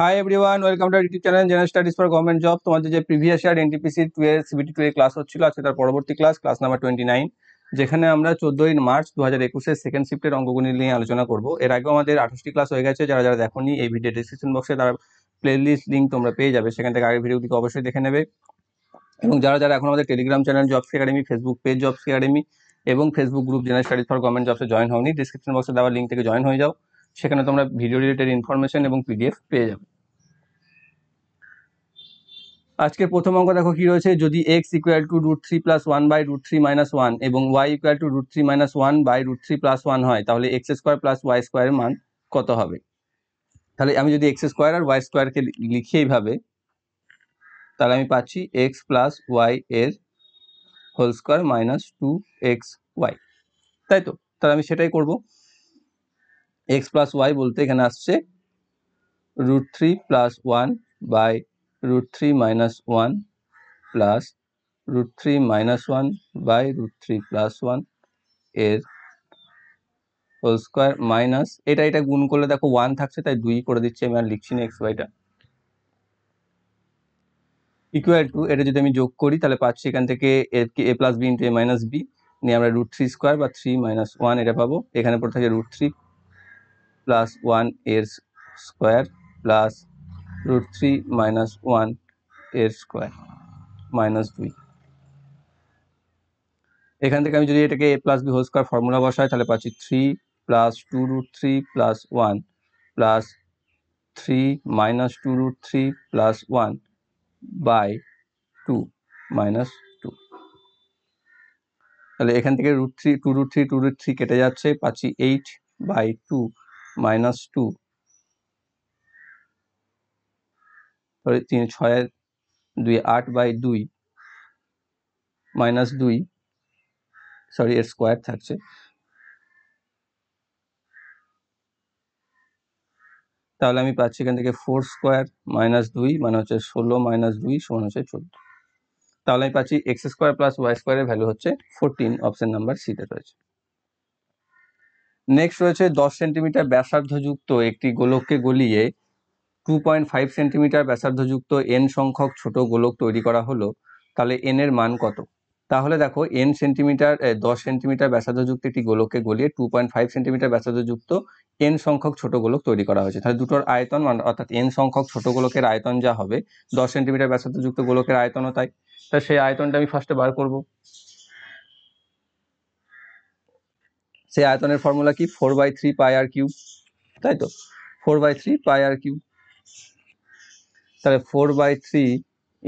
high everyone welcome to YouTube channel general studies for government job তোমাদের যে previous year NTPC two এর CBT two class হচ্ছিল আজকে তার পরবর্তী class class number twenty nine যেখানে আমরা চোদ্দই মার্চ দু হাজার একুশের সেকেন্ড শিফটের অঙ্গগুনি নিয়ে আলোচনা করব এর আগেও আমাদের আঠাশটি ক্লাস হয়ে গেছে যারা যারা দেখনি এই ভিডিও ডিসক্রিপশন বক্সে তার প্লে লিস্ট লিঙ্ক তোমরা পেয়ে যাবে সেখান থেকে আগের ভিডিওগুলিকে অবশ্যই দেখে নেবে এবং যারা যারা এখন আমাদের Telegram channel jobs academy Facebook page jobs academy এবং Facebook group general studies for government জবসে জয়েন হওনি ডিসক্রিপশন বক্সে দেওয়া লিঙ্ক থেকে জয়েন হয়ে যাও সেখানে তোমরা ভিডিও রিলেটেড ইনফরমেশন এবং পিডিএফ পেয়ে যাবে আজকের প্রথম অঙ্ক দেখো কি রয়েছে যদি x equal to root three plus one by root three minus one এবং y equal to root three minus one by root three plus one হয় তাহলে এক্স স্কোয়ার প্লাস ওয়াই স্কোয়ারের মান কত হবে তাহলে আমি যদি এক্স স্কোয়ার আর ওয়াই স্কোয়ারকে লিখি এইভাবে তাহলে আমি পাচ্ছি এক্স প্লাস ওয়াই এর whole square minus two x y তাই তো তাহলে আমি সেটাই করবো এক্স প্লাস ওয়াই বলতে এখানে আসছে root three plus one by root three minus one plus root three minus one by root three plus one এর হোল স্কোয়ার মাইনাস এটা এটা গুণ করলে দেখো ওয়ান থাকছে তাই দুই করে দিচ্ছি আমি আর লিখছি না এক্স ওয়াইটা ইকুয়াল টু এটা যদি আমি যোগ করি তাহলে পাচ্ছি এখান থেকে a plus b into a minus b নিয়ে আমরা রুট থ্রি স্কোয়ার বা থ্রি মাইনাস ওয়ান এটা পাবো এখানে পড়ে থাকে রুট থ্রি প্লাস ওয়ান এর square plus root three minus one এর স্কোয়ার মাইনাস দুই এখান থেকে আমি যদি এটাকে a plus b whole square formula বসাই তাহলে পাচ্ছি three plus two root three plus one plus three minus two root three plus one by two minus two তাহলে এখান থেকে root three two root three two root three কেটে যাচ্ছে পাচ্ছি eight by two minus two ধরে তিন ছয় দুই আট বাই দুই মাইনাস দুই সরি এর স্কোয়ার থাকছে তাহলে আমি পাচ্ছি এখান থেকে ফোর স্কোয়ার মাইনাস দুই মানে হচ্ছে ষোলো মাইনাস দুই সমান হচ্ছে চোদ্দ তাহলে আমি পাচ্ছি এক্স স্কোয়ার প্লাস ওয়াই স্কোয়ারের ভ্যালু হচ্ছে ফোরটিন অপশন নাম্বার সিতে রয়েছে নেক্সট রয়েছে দশ সেন্টিমিটার ব্যাসার্ধযুক্ত একটি গোলককে গলিয়ে টু পয়েন্ট ফাইভ সেন্টিমিটার ব্যাসার্ধযুক্ত এন সংখ্যক ছোট গোলক তৈরি করা হলো তাহলে এন এর মান কত তাহলে দেখো এন সেন্টিমিটার দশ সেন্টিমিটার ব্যাসার্ধযুক্ত একটি গোলককে গলিয়ে টু পয়েন্ট ফাইভ সেন্টিমিটার ব্যাসার্ধযুক্ত এন সংখ্যক ছোট গোলক তৈরি করা হয়েছে তাহলে দুটোর আয়তন মানে অর্থাৎ এন সংখ্যক ছোট গোলকের আয়তন যা হবে দশ সেন্টিমিটার ব্যাসার্ধযুক্ত গোলকের আয়তনও তাই তা সেই আয়তনটা আমি ফার্স্টে বার করবো সেই আয়তনের ফর্মুলা কি four by three pi r cube তাই তো four by three pi r cube তাহলে four by three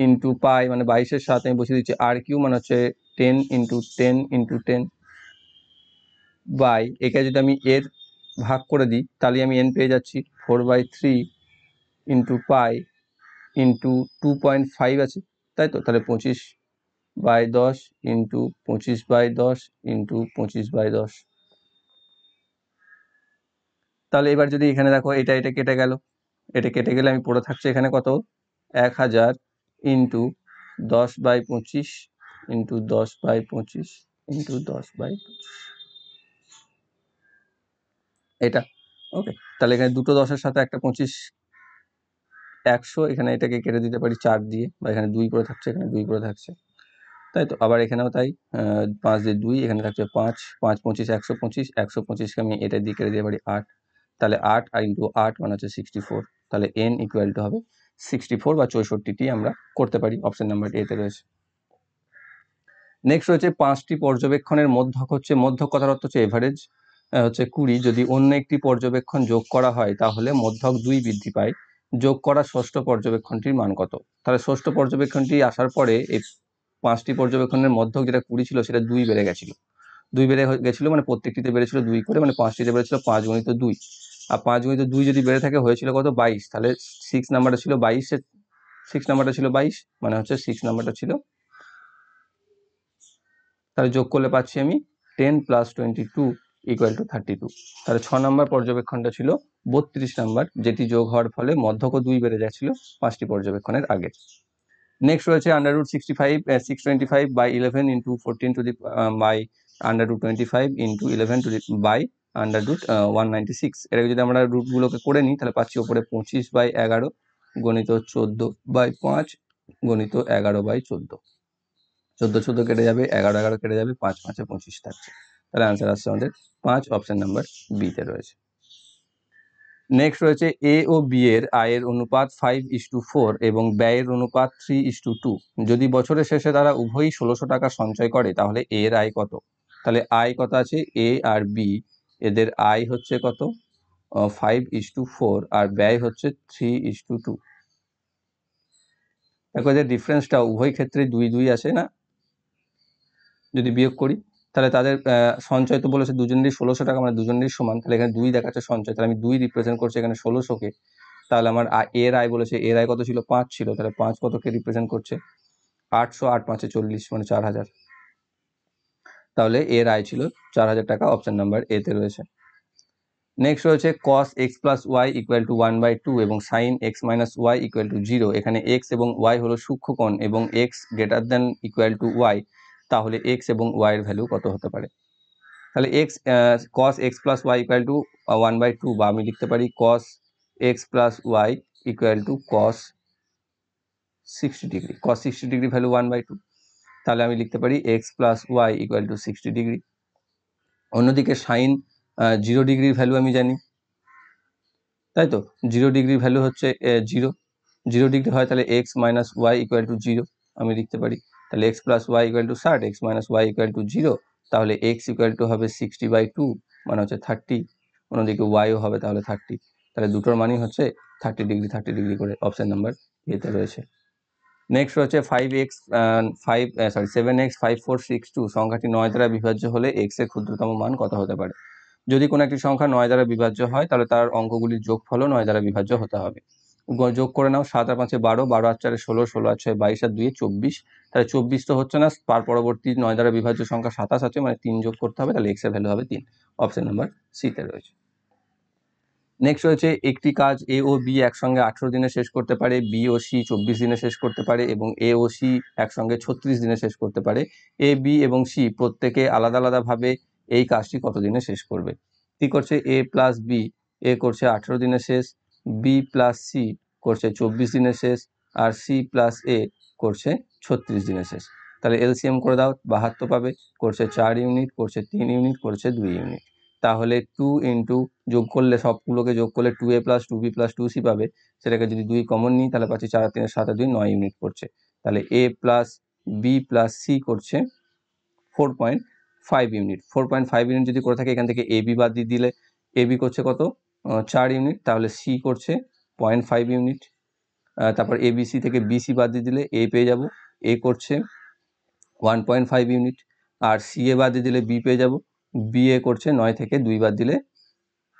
into pi মানে বাইশের সাথে আমি বসিয়ে দিচ্ছি আর কিউ মানে হচ্ছে ten into ten into ten by একে যদি আমি এর ভাগ করে দিই তাহলে আমি এন পেয়ে যাচ্ছি four by three into pi into two point five আছে তাই তো তাহলে পঁচিশ বাই দশ ইন্টু পঁচিশ বাই দশ ইন্টু পঁচিশ বাই দশ তাহলে এবার যদি এখানে দেখো এটা এটা কেটে গেল এটা কেটে গেলে আমি পড়ে থাকছি এখানে কত এক হাজার ইন্টু দশ বাই পঁচিশ ইন্টু দশ বাই পঁচিশ ইন্টু দশ বাই পঁচিশ এটা ওকে তাহলে এখানে দুটো দশের সাথে একটা পঁচিশ একশো এখানে এটাকে কেটে দিতে পারি চার দিয়ে বা এখানে দুই করে থাকছে এখানে দুই করে থাকছে তাই তো আবার এখানেও তাই পাঁচ দিয়ে দুই এখানে থাকছে পাঁচ পাঁচ পঁচিশ একশো পঁচিশ একশো পঁচিশকে আমি এটা দিয়ে কেটে দিতে পারি আট তাহলে আট আর ইন্টু আট মানে হচ্ছে সিক্সটি ফোর তাহলে এন ইকুয়াল টু হবে সিক্সটি ফোর বা চৌষট্টিটি আমরা করতে পারি অপশন নাম্বার এতে রয়েছে নেক্সট রয়েছে পাঁচটি পর্যবেক্ষণের মধ্যক হচ্ছে মধ্যক কথার অর্থ হচ্ছে এভারেজ হচ্ছে কুড়ি যদি অন্য একটি পর্যবেক্ষণ যোগ করা হয় তাহলে মধ্যক দুই বৃদ্ধি পায় যোগ করা ষষ্ঠ পর্যবেক্ষণটির মান কত তাহলে ষষ্ঠ পর্যবেক্ষণটি আসার পরে এই পাঁচটি পর্যবেক্ষণের মধ্যক যেটা কুড়ি ছিল সেটা দুই বেড়ে গেছিল দুই বেড়ে গেছিল মানে প্রত্যেকটিতে বেড়েছিল দুই করে মানে পাঁচটিতে বেড়েছিল পাঁচ গণিত দুই আর পাঁচ গুণিত দুই যদি বেড়ে থাকে হয়েছিল কত বাইশ তাহলে সিক্স নাম্বারটা ছিল বাইশে সিক্স নাম্বারটা ছিল বাইশ মানে হচ্ছে সিক্স নাম্বারটা ছিল তাহলে যোগ করলে পাচ্ছি আমি ten plus twenty two equal to thirty two তাহলে ছ নাম্বার পর্যবেক্ষণটা ছিল বত্রিশ নাম্বার যেটি যোগ হওয়ার ফলে মধ্যক দুই বেড়ে যাচ্ছিল পাঁচটি পর্যবেক্ষণের আগে নেক্সট রয়েছে under root sixty five six twenty five by eleven into fourteen two the by under root twenty five into eleven two the by under root one ninety six এটাকে যদি আমরা রুটগুলোকে করে নিই তাহলে পাচ্ছি ওপরে পঁচিশ বাই এগারো গণিত চোদ্দো বাই পাঁচ গণিত এগারো বাই চোদ্দো চোদ্দো চোদ্দো কেটে যাবে এগারো এগারো কেটে যাবে পাঁচ পাঁচে পঁচিশ থাকছে তাহলে আনসার আসছে আমাদের পাঁচ অপশান নাম্বার বিতে রয়েছে নেক্সট রয়েছে এ ও বি এর আয়ের অনুপাত ফাইভ ইস টু ফোর এবং ব্যয়ের অনুপাত থ্রি ইস টু টু যদি বছরের শেষে তারা উভয়ই ষোলোশো টাকা সঞ্চয় করে তাহলে এর আয় কত তাহলে আয় কত আছে এ আর বি এদের আয় হচ্ছে কত ফাইভ ইস টু ফোর আর ব্যয় হচ্ছে থ্রি ইস টু টু দেখো এদের ডিফারেন্সটা উভয় ক্ষেত্রে দুই দুই আসে না যদি বিয়োগ করি তাহলে তাদের সঞ্চয় তো বলেছে দুজনেরই ষোলোশো টাকা মানে দুজনেরই সমান তাহলে এখানে দুই দেখাচ্ছে সঞ্চয় তাহলে আমি দুই রিপ্রেজেন্ট করছি এখানে ষোলোশোকে তাহলে আমার এর আয় বলেছে এর আয় কত ছিল পাঁচ ছিল তাহলে পাঁচ কতকে রিপ্রেজেন্ট করছে আটশো আট পাঁচে চল্লিশ মানে চার হাজার তাহলে এর আয় ছিল চার হাজার টাকা অপশান নাম্বার এতে রয়েছে নেক্সট রয়েছে cos x plus y equal to one by two এবং sine x minus y equal to zero এখানে এক্স এবং ওয়াই হলো সূক্ষ্মকোণ এবং x greater than equal to y তাহলে এক্স এবং ওয়াইয়ের ভ্যালু কত হতে পারে তাহলে x cos x plus y equal to one by two বা আমি লিখতে পারি cos x plus y equal to cos sixty degree cos sixty degree value one by two তাহলে আমি লিখতে পারি x plus y equal to sixty degree অন্যদিকে sine zero ডিগ্রির ভ্যালু আমি জানি তাই তো জিরো ডিগ্রির ভ্যালু হচ্ছে জিরো জিরো ডিগ্রি হয় তাহলে x minus y equal to zero আমি লিখতে পারি তাহলে x plus y equal to ষাট x minus y equal to zero তাহলে এক্স ইকুয়াল টু হবে সিক্সটি বাই টু মানে হচ্ছে থার্টি অন্যদিকে ওয়াইও হবে তাহলে থার্টি তাহলে দুটোর মানই হচ্ছে থার্টি ডিগ্রি থার্টি ডিগ্রি করে অপশান নাম্বার এতে রয়েছে নেক্সট হচ্ছে five x five sorry seven x five four six two সংখ্যাটি নয় দ্বারা বিভাজ্য হলে এক্স এর ক্ষুদ্রতম মান কত হতে পারে যদি কোনো একটি সংখ্যা নয় দ্বারা বিভাজ্য হয় তাহলে তার অঙ্কগুলির যোগফলও নয় দ্বারা বিভাজ্য হতে হবে যোগ করে নাও সাত আর পাঁচে বারো বারো আর চারে ষোলো ষোলো আর ছয় বাইশ আর দুয়ে চব্বিশ তাহলে চব্বিশ তো হচ্ছে না তার পরবর্তী নয় দ্বারা বিভাজ্য সংখ্যা সাতাশ আছে মানে তিন যোগ করতে হবে তাহলে এক্সের ভ্যালু হবে তিন অপশন নাম্বার সিতে রয়েছে নেক্সট রয়েছে একটি কাজ এ ও বি একসঙ্গে আঠেরো দিনে শেষ করতে পারে বি ও সি চব্বিশ দিনে শেষ করতে পারে এবং এ ও সি একসঙ্গে ছত্রিশ দিনে শেষ করতে পারে এ বি এবং সি প্রত্যেকে আলাদা আলাদাভাবে এই কাজটি কত দিনে শেষ করবে কি করছে এ প্লাস বি এ করছে আঠেরো দিনে শেষ বি প্লাস সি করছে চব্বিশ দিনে শেষ আর সি প্লাস এ করছে ছত্রিশ দিনে শেষ তাহলে এলসিএম করে দাও বাহাত্তর পাবে করছে চার ইউনিট করছে তিন ইউনিট করছে দুই ইউনিট তাহলে টু ইন্টু যোগ করলে সবগুলোকে যোগ করলে two A plus two B plus two C পাবে সেটাকে যদি দুই কমন নিই তাহলে পাচ্ছি চার তিনের সাতে দুই নয় ইউনিট করছে তাহলে A plus B plus C করছে four point five unit four point five unit যদি করে থাকে এখান থেকে এ বি বাদ দিয়ে দিলে এ বি করছে কত চার ইউনিট তাহলে সি করছে পয়েন্ট ফাইভ ইউনিট তারপর এ সি থেকে বি সি বাদ দিয়ে দিলে এ পেয়ে যাব এ করছে ওয়ান পয়েন্ট ফাইভ ইউনিট আর সি এ বাদ দিয়ে দিলে বি পেয়ে যাব বিএ করছে নয় থেকে দুইবার দিলে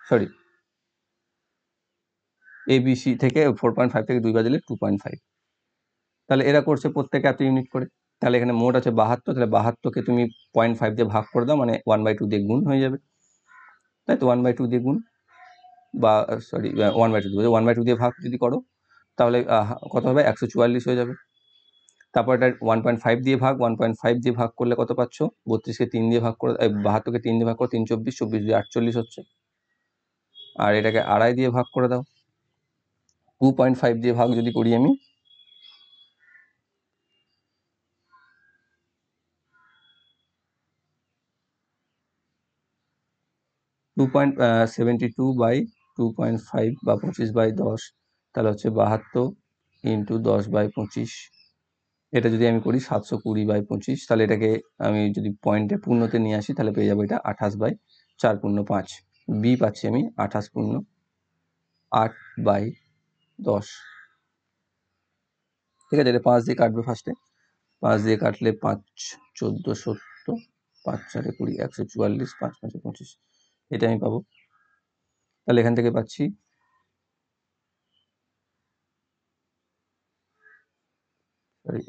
সরি এবিসি থেকে ফোর পয়েন্ট ফাইভ থেকে দুইবার দিলে টু পয়েন্ট ফাইভ তাহলে এরা করছে প্রত্যেকে এত ইউনিট করে তাহলে এখানে মোট আছে বাহাত্তর তাহলে বাহাত্তরকে তুমি পয়েন্ট ফাইভ দিয়ে ভাগ করে দাও মানে ওয়ান বাই টু দিয়ে গুণ হয়ে যাবে তাই তো ওয়ান বাই টু দিয়ে গুণ বা সরি ওয়ান বাই টু দিয়ে ওয়ান বাই টু দিয়ে ভাগ যদি করো তাহলে কত হবে একশো চুয়াল্লিশ হয়ে যাবে তারপর এটা ওয়ান পয়েন্ট ফাইভ দিয়ে ভাগ ওয়ান পয়েন্ট ফাইভ দিয়ে ভাগ করলে কত পাচ্ছ বত্রিশকে তিন দিয়ে ভাগ করে বাহাত্তরকে তিন দিয়ে ভাগ করে তিন চব্বিশ চব্বিশ দিয়ে আটচল্লিশ হচ্ছে আর এটাকে আড়াই দিয়ে ভাগ করে দাও টু পয়েন্ট ফাইভ দিয়ে ভাগ যদি করি আমি two point seventy two by two point five বা পঁচিশ বাই দশ তাহলে হচ্ছে বাহাত্তর ইন্টু দশ বাই পঁচিশ এটা যদি আমি করি সাতশো কুড়ি বাই পঁচিশ তাহলে এটাকে আমি যদি পয়েন্টে পূর্ণতে নিয়ে আসি তাহলে পেয়ে যাবো এটা আঠাশ বাই চার পূর্ণ পাঁচ বি পাচ্ছি আমি আঠাশ পূর্ণ আট বাই দশ ঠিক আছে এটা পাঁচ দিয়ে কাটবে ফার্স্টে পাঁচ দিয়ে কাটলে পাঁচ চোদ্দো সত্তর পাঁচ চারে কুড়ি একশো চুয়াল্লিশ পাঁচ পাঁচে পঁচিশ এটা আমি পাবো তাহলে এখান থেকে পাচ্ছি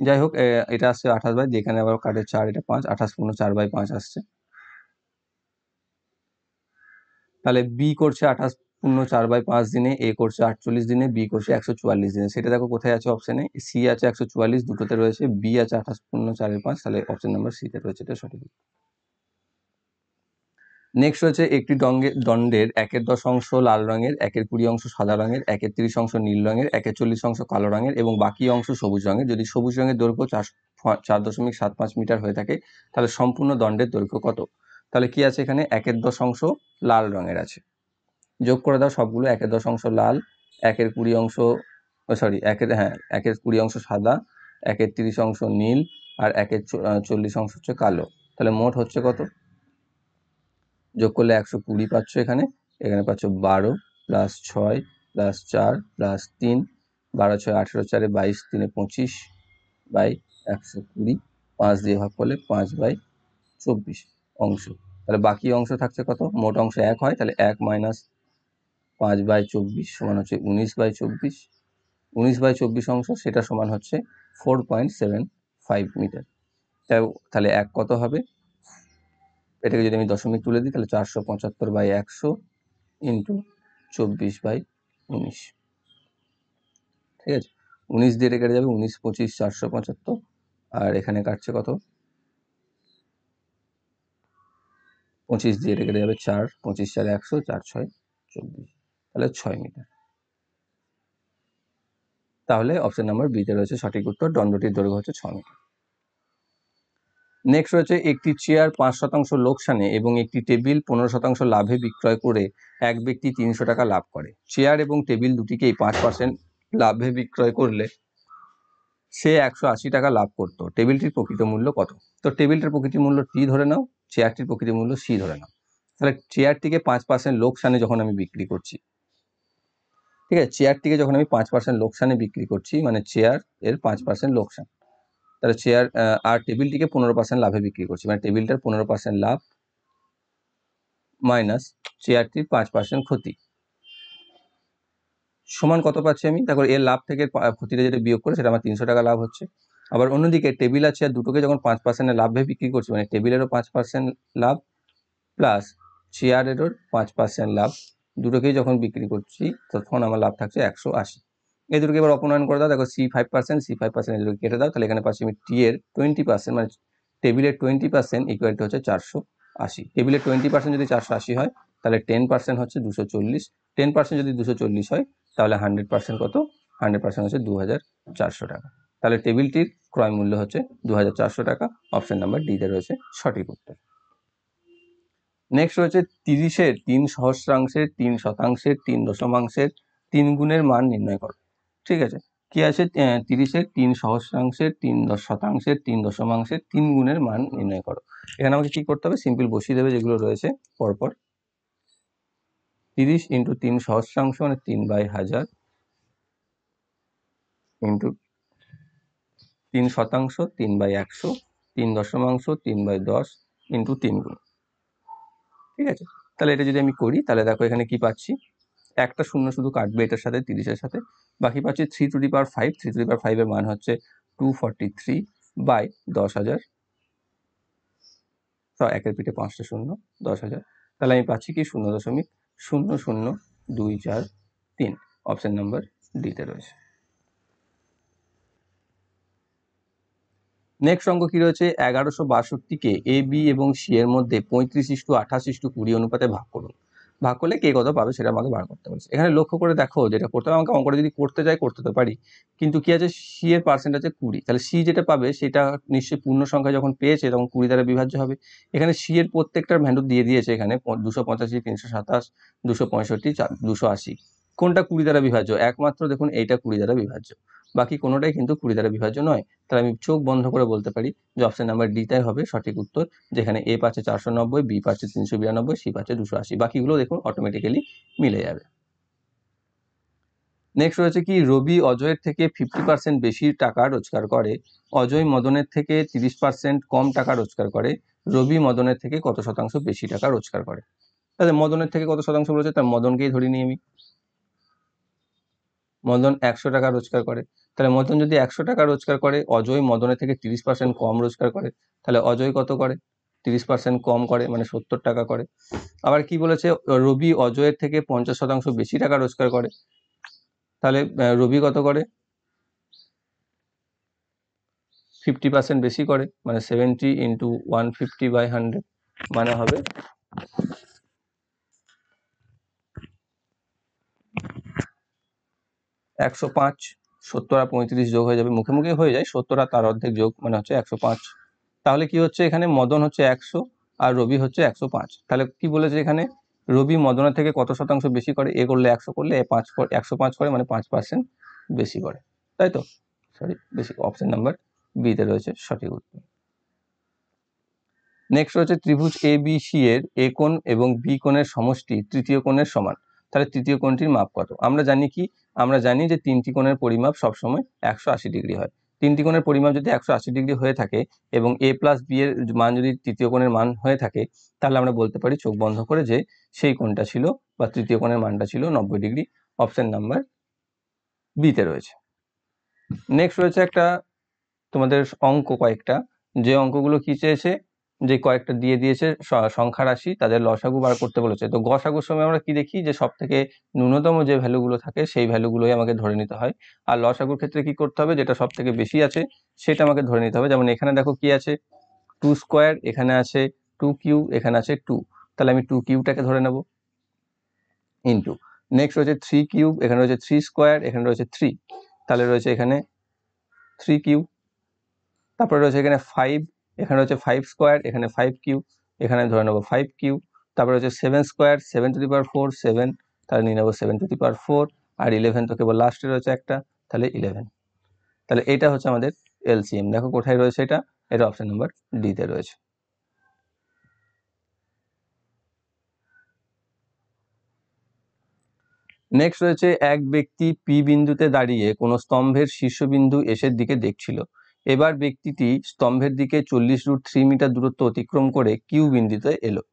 যাই হোক এটা আসছে আঠাশ বাই যেখানে আবার কাটে চার এটা পাঁচ আঠাশ পূর্ণ চার বাই পাঁচ আসছে তাহলে বি করছে আঠাশ পূর্ণ চার বাই পাঁচ দিনে এ করছে আটচল্লিশ দিনে বি করছে একশো চুয়াল্লিশ দিনে সেটা দেখো কোথায় আছে অপশানে সি আছে একশো চুয়াল্লিশ দুটোতে রয়েছে বি আছে আঠাশ পূর্ণ চারের পাঁচ তাহলে অপশান নাম্বার সিতে রয়েছে এটা সঠিক নেক্সট হচ্ছে একটি দঙ্গে দণ্ডের একের দশ অংশ লাল রঙের একের কুড়ি অংশ সাদা রঙের একের তিরিশ অংশ নীল রঙের একের চল্লিশ অংশ কালো রঙের এবং বাকি অংশ সবুজ রঙের যদি সবুজ রঙের দৈর্ঘ্য চার চার দশমিক সাত পাঁচ মিটার হয়ে থাকে তাহলে সম্পূর্ণ দণ্ডের দৈর্ঘ্য কত তাহলে কি আছে এখানে একের দশ অংশ লাল রঙের আছে যোগ করে দাও সবগুলো একের দশ অংশ লাল একের কুড়ি অংশ সরি একের হ্যাঁ একের কুড়ি অংশ সাদা একের তিরিশ অংশ নীল আর একের চল্লিশ অংশ হচ্ছে কালো তাহলে মোট হচ্ছে কত যোগ করলে একশো কুড়ি পাচ্ছ এখানে এখানে পাচ্ছ বারো প্লাস ছয় প্লাস চার প্লাস তিন বারো ছয় আঠেরো চারে বাইশ তিনে পঁচিশ বাই একশো কুড়ি পাঁচ দিয়ে ভাগ করলে পাঁচ বাই চব্বিশ অংশ তাহলে বাকি অংশ থাকছে কত মোট অংশ এক হয় তাহলে এক মাইনাস পাঁচ বাই চব্বিশ সমান হচ্ছে উনিশ বাই চব্বিশ উনিশ বাই চব্বিশ অংশ সেটা সমান হচ্ছে four point seven five metre তাহলে এক কত হবে এটাকে যদি আমি দশমিক তুলে দিই তাহলে চারশো পঁচাত্তর বাই একশো ইন্টু চব্বিশ বাই উনিশ ঠিক আছে উনিশ দিয়ে কেটে যাবে উনিশ পঁচিশ চারশো পঁচাত্তর আর এখানে কাটছে কত পঁচিশ দিয়ে কেটে যাবে চার পঁচিশ চারে একশো চার ছয় চব্বিশ তাহলে ছয় মিটার তাহলে অপশন নাম্বার বিতে রয়েছে সঠিক উত্তর দণ্ডটির দৈর্ঘ্য হচ্ছে ছ মিটার নেক্সট রয়েছে একটি চেয়ার পাঁচ শতাংশ লোকসানে এবং একটি টেবিল পনেরো শতাংশ লাভে বিক্রয় করে এক ব্যক্তি তিনশো টাকা লাভ করে চেয়ার এবং টেবিল দুটিকেই পাঁচ পার্সেন্ট লাভে বিক্রয় করলে সে একশো আশি টাকা লাভ করতো টেবিলটির প্রকৃত মূল্য কত তো টেবিলটির প্রকৃত মূল্য টি ধরে নাও চেয়ারটির প্রকৃত মূল্য সি ধরে নাও তাহলে চেয়ারটিকে পাঁচ পার্সেন্ট লোকসানে যখন আমি বিক্রি করছি ঠিক আছে চেয়ারটিকে যখন আমি পাঁচ পার্সেন্ট লোকসানে বিক্রি করছি মানে চেয়ার এর পাঁচ পার্সেন্ট লোকসান তাহলে চেয়ার আর টেবিলটিকে পনেরো পার্সেন্ট লাভে বিক্রি করছে মানে টেবিলটার পনেরো পার্সেন্ট লাভ মাইনাস চেয়ারটির পাঁচ পার্সেন্ট ক্ষতি সমান কত পাচ্ছি আমি তারপর এর লাভ থেকে ক্ষতিটা যেটা বিয়োগ করে সেটা আমার তিনশো টাকা লাভ হচ্ছে আবার অন্যদিকে টেবিল আর চেয়ার দুটোকে যখন পাঁচ পার্সেন্টের লাভে বিক্রি করছি মানে টেবিলেরও পাঁচ পার্সেন্ট লাভ প্লাস চেয়ারেরও পাঁচ পার্সেন্ট লাভ দুটোকেই যখন বিক্রি করছি তখন আমার লাভ থাকছে একশো আশি এই দুটোকে এবার অপনয়ন করে দাও দেখো C five percent C five percent এগুলোকে কেটে দাও তাহলে এখানে পাচ্ছি আমি টি এর টোয়েন্টি পার্সেন্ট মানে টেবিলের টোয়েন্টি পার্সেন্ট ইকুয়াল টু হচ্ছে চারশো আশি টেবিলের টোয়েন্টি পার্সেন্ট যদি চারশো আশি হয় তাহলে টেন পার্সেন্ট হচ্ছে দুশো চল্লিশ টেন পার্সেন্ট যদি দুশো চল্লিশ হয় তাহলে হান্ড্রেড পার্সেন্ট কত হান্ড্রেড পার্সেন্ট হচ্ছে দু হাজার চারশো টাকা তাহলে টেবিলটির ক্রয় মূল্য হচ্ছে দু হাজার চারশো টাকা অপশন নাম্বার ডিতে রয়েছে সঠিক উত্তর নেক্সট রয়েছে তিরিশের তিন সহস্রাংশের তিন শতাংশের তিন দশমাংশের তিন গুণের মান নির্ণয় করো ঠিক আছে কি আছে তিরিশের তিন সহস্রাংশের তিন দশ শতাংশের তিন দশমাংশের তিন গুণের মান নির্ণয় করো এখানে আমাকে কি করতে হবে সিম্পল বসিয়ে দেবে যেগুলো রয়েছে পরপর তিরিশ ইন্টু তিন সহস্রাংশ মানে তিন বাই হাজার ইন্টু তিন শতাংশ তিন বাই একশো তিন দশমাংশ তিন বাই দশ ইন্টু তিন গুণ ঠিক আছে তাহলে এটা যদি আমি করি তাহলে দেখো এখানে কি পাচ্ছি একটা শূন্য শুধু কাটবে এটার সাথে তিরিশের সাথে বাকি পাচ্ছি three to the power five three to the power ফাইভের মান হচ্ছে টু ফর্টি থ্রি বাই দশ হাজার একের পিঠে পাঁচটা শূন্য দশ হাজার তাহলে আমি পাচ্ছি কি শূন্য দশমিক শূন্য শূন্য দুই চার তিন অপশান নাম্বার ডিতে রয়েছে নেক্সট অঙ্ক কি রয়েছে এগারোশো বাষট্টিকে এ বি এবং সি এর মধ্যে পঁয়ত্রিশ ইস্টু আঠাশ ইস্টু কুড়ি অনুপাতে ভাগ করুন ভাগ করলে কে কত পাবে সেটা আমাকে বার করতে বলছে এখানে লক্ষ্য করে দেখো যেটা করতে হবে আমাকে অঙ্কটা যদি করতে যাই করতে তো পারি কিন্তু কি আছে সি এর পার্সেন্ট আছে কুড়ি তাহলে সি যেটা পাবে সেটা নিশ্চয়ই পূর্ণ সংখ্যা যখন পেয়েছে তখন কুড়ি দ্বারা বিভাজ্য হবে এখানে সি এর প্রত্যেকটার ভ্যালু দিয়ে দিয়েছে এখানে দুশো পঁচাশি তিনশো সাতাশ দুশো পঁয়ষট্টি চার দুশো আশি কোনটা কুড়ি দ্বারা বিভাজ্য একমাত্র দেখুন এইটা কুড়ি দ্বারা বিভাজ্য বাকি কোনোটাই কিন্তু কুড়ি দ্বারা বিভাজ্য নয় তাহলে আমি চোখ বন্ধ করে বলতে পারি যে অপশন নাম্বার ডিটাই হবে সঠিক উত্তর যেখানে এ পাচ্ছে চারশো নব্বই বি পাচ্ছে তিনশো বিরানব্বই সি পাচ্ছে দুশো আশি বাকিগুলো দেখুন অটোমেটিক্যালি মিলে যাবে নেক্সট রয়েছে কি রবি অজয়ের থেকে ফিফটি পার্সেন্ট বেশি টাকা রোজগার করে অজয় মদনের থেকে তিরিশ পার্সেন্ট কম টাকা রোজগার করে রবি মদনের থেকে কত শতাংশ বেশি টাকা রোজগার করে তাহলে মদনের থেকে কত শতাংশ রয়েছে তার মদনকেই ধরি নিই আমি মদন একশো টাকা রোজগার করে তাহলে মদন যদি একশো টাকা রোজগার করে অজয় মদনের থেকে তিরিশ পার্সেন্ট কম রোজগার করে তাহলে অজয় কত করে তিরিশ পার্সেন্ট কম করে মানে সত্তর টাকা করে আবার কি বলেছে রবি অজয়ের থেকে পঞ্চাশ শতাংশ বেশি টাকা রোজগার করে তাহলে রবি কত করে ফিফটি পার্সেন্ট বেশি করে মানে seventy into one fifty by hundred মানে হবে একশো পাঁচ সত্তর আর পঁয়ত্রিশ যোগ হয়ে যাবে মুখে মুখে হয়ে যায় সত্তর আর তার অর্ধেক যোগ মানে হচ্ছে একশো পাঁচ তাহলে কি হচ্ছে এখানে মদন হচ্ছে একশো আর রবি হচ্ছে একশো পাঁচ তাহলে কি বলেছে এখানে রবি মদনের থেকে কত শতাংশ বেশি করে এ করলে একশো করলে এ পাঁচ একশো পাঁচ করে মানে পাঁচ পার্সেন্ট বেশি করে তাই তো সরি বেশি অপশন নাম্বার বিতে রয়েছে সঠিক উত্তর নেক্সট রয়েছে ত্রিভুজ এ বি সি এর এ কোণ এবং বি কোণের সমষ্টি তৃতীয় কোণের সমান তাহলে তৃতীয় কোণটির মাপ কত আমরা জানি কি আমরা জানি যে তিনটি কোণের পরিমাপ সবসময় একশো আশি ডিগ্রি হয় তিনটি কোণের পরিমাপ যদি একশো আশি ডিগ্রি হয়ে থাকে এবং এ প্লাস বি এর মান যদি তৃতীয় কোণের মান হয়ে থাকে তাহলে আমরা বলতে পারি চোখ বন্ধ করে যে সেই কোণটা ছিল বা তৃতীয় কোণের মানটা ছিল নব্বই ডিগ্রি অপশান নাম্বার বিতে রয়েছে নেক্সট রয়েছে একটা তোমাদের অঙ্ক কয়েকটা যে অঙ্কগুলো কী চেয়েছে যে কয়েকটা দিয়ে দিয়েছে সংখ্যা রাশি তাদের লসাগু বার করতে বলেছে তো গসাগুর সময় আমরা কি দেখি যে সব থেকে ন্যূনতম যে ভ্যালুগুলো থাকে সেই ভ্যালুগুলোই আমাকে ধরে নিতে হয় আর লসাগুর ক্ষেত্রে কি করতে হবে যেটা সব থেকে বেশি আছে সেটা আমাকে ধরে নিতে হবে যেমন এখানে দেখো কি আছে টু স্কোয়ার এখানে আছে টু কিউ এখানে আছে টু তাহলে আমি টু কিউটাকে ধরে নেব ইন্টু নেক্সট রয়েছে থ্রি কিউব এখানে রয়েছে থ্রি স্কোয়ার এখানে রয়েছে থ্রি তাহলে রয়েছে এখানে থ্রি কিউ তারপরে রয়েছে এখানে ফাইভ এখানে হচ্ছে ফাইভ স্কোয়ার এখানে ফাইভ কিউ এখানে ধরে নেবো ফাইভ কিউ তারপরে হচ্ছে seven square seven to the power four seven তাহলে নিয়ে নেবো seven to the power four আর ইলেভেন তো কেবল লাস্টে রয়েছে একটা তাহলে ইলেভেন তাহলে এটা হচ্ছে আমাদের এলসিএম দেখো কোথায় রয়েছে এটা এটা অপশান নাম্বার ডিতে রয়েছে নেক্সট রয়েছে এক ব্যক্তি পি বিন্দুতে দাঁড়িয়ে কোনো স্তম্ভের শীর্ষবিন্দু এসের দিকে দেখছিল এবার ব্যক্তিটি স্তম্ভের দিকে চল্লিশ রুট থ্রি মিটার দূরত্ব অতিক্রম করে কিউ বিন্দুতে এলো